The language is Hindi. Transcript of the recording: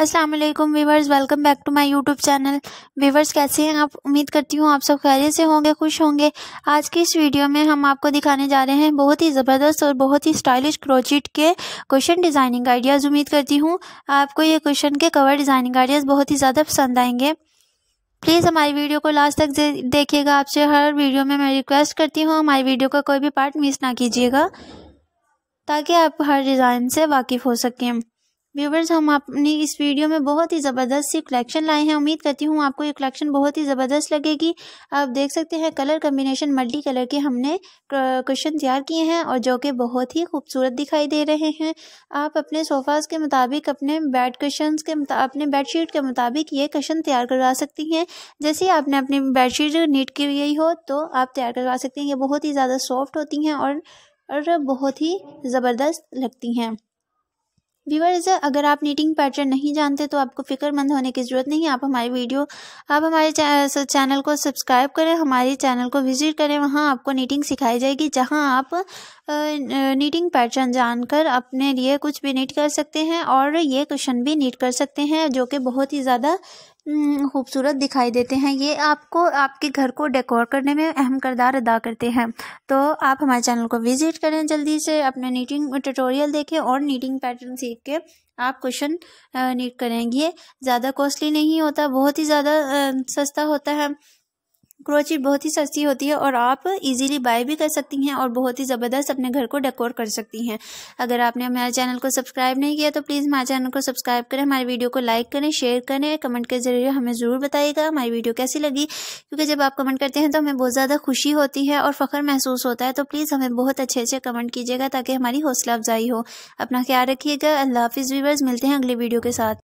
Aslam viewers welcome back to my YouTube channel viewers कैसे हैं आप उम्मीद करती हूँ आप सब खैर से होंगे खुश होंगे आज की इस वीडियो में हम आपको दिखाने जा रहे हैं बहुत ही ज़बरदस्त और बहुत ही स्टाइलिश क्रोचिट के क्वेश्चन डिज़ाइनिंग आइडियाज़ उम्मीद करती हूँ आपको ये क्वेश्चन के कवर डिज़ाइनिंग आइडियाज़ बहुत ही ज़्यादा पसंद आएंगे प्लीज़ हमारी वीडियो को लास्ट तक देखिएगा आपसे हर वीडियो में मैं रिक्वेस्ट करती हूँ हमारी वीडियो का कोई भी पार्ट मिस ना कीजिएगा ताकि आप हर डिज़ाइन से वाकिफ़ हो सकें व्यूवर्स हम अपनी इस वीडियो में बहुत ही ज़बरदस्त सी कलेक्शन लाए हैं उम्मीद करती हूँ आपको ये कलेक्शन बहुत ही ज़बरदस्त लगेगी आप देख सकते हैं कलर कम्बिनेशन मल्टी कलर के हमने क्वेश्चन तैयार किए हैं और जो कि बहुत ही खूबसूरत दिखाई दे रहे हैं आप अपने सोफ़ाज़ के मुताबिक अपने बेड क्वेश्चन के अपने बेडशीट के मुताबिक ये क्वेश्चन तैयार करवा सकती हैं जैसे आपने अपनी बेडशीट नीट की गई हो तो आप तैयार करवा सकती हैं ये बहुत ही ज़्यादा सॉफ्ट होती हैं और, और बहुत ही ज़बरदस्त लगती हैं व्यूअर्स अगर आप नीटिंग पैटर्न नहीं जानते तो आपको फ़िक्रमंद होने की ज़रूरत नहीं आप हमारी वीडियो आप हमारे चैनल को सब्सक्राइब करें हमारे चैनल को विजिट करें वहाँ आपको नीटिंग सिखाई जाएगी जहाँ आप नीटिंग पैटर्न जानकर अपने लिए कुछ भी नीट कर सकते हैं और ये क्वेश्चन भी नीट कर सकते हैं जो कि बहुत ही ज़्यादा खूबसूरत दिखाई देते हैं ये आपको आपके घर को डेकोर करने में अहम करदार अदा करते हैं तो आप हमारे चैनल को विज़िट करें जल्दी से अपने नीटिंग ट्यूटोरियल देखें और नीटिंग पैटर्न सीख के आप क्वेश्चन नीट करेंगे ज़्यादा कॉस्टली नहीं होता बहुत ही ज़्यादा सस्ता होता है क्रोचिट बहुत ही सस्ती होती है और आप इजीली बाय भी कर सकती हैं और बहुत ही ज़बरदस्त अपने घर को डेकोर कर सकती हैं अगर आपने हमारे चैनल को सब्सक्राइब नहीं किया तो प्लीज़ हमारे चैनल को सब्सक्राइब करें हमारे वीडियो को लाइक करें शेयर करें कमेंट के ज़रिए हमें ज़रूर बताइएगा हमारी वीडियो कैसी लगी क्योंकि जब आप कमेंट करते हैं तो हमें बहुत ज़्यादा खुशी होती है और फ़ख्र महसूस होता है तो प्लीज़ हमें बहुत अच्छे अच्छे कमेंट कीजिएगा ताकि हमारी हौसला अफजाई हो अपना ख्याल रखिएगा अल्लाह हाफिज़ व्यूवर्स मिलते हैं अगले वीडियो के साथ